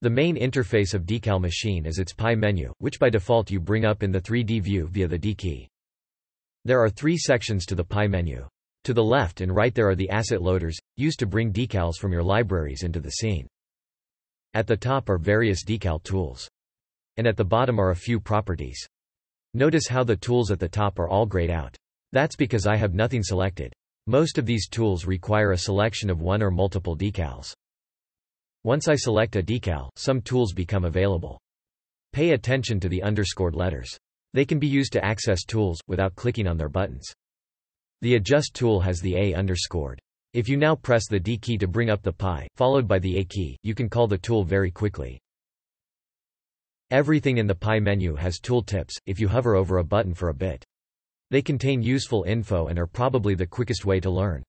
The main interface of Decal Machine is its pie menu, which by default you bring up in the 3D view via the D key. There are three sections to the pie menu. To the left and right there are the asset loaders, used to bring decals from your libraries into the scene. At the top are various decal tools. And at the bottom are a few properties. Notice how the tools at the top are all grayed out. That's because I have nothing selected. Most of these tools require a selection of one or multiple decals. Once I select a decal, some tools become available. Pay attention to the underscored letters. They can be used to access tools, without clicking on their buttons. The adjust tool has the A underscored. If you now press the D key to bring up the Pi, followed by the A key, you can call the tool very quickly. Everything in the Pi menu has tooltips, if you hover over a button for a bit. They contain useful info and are probably the quickest way to learn.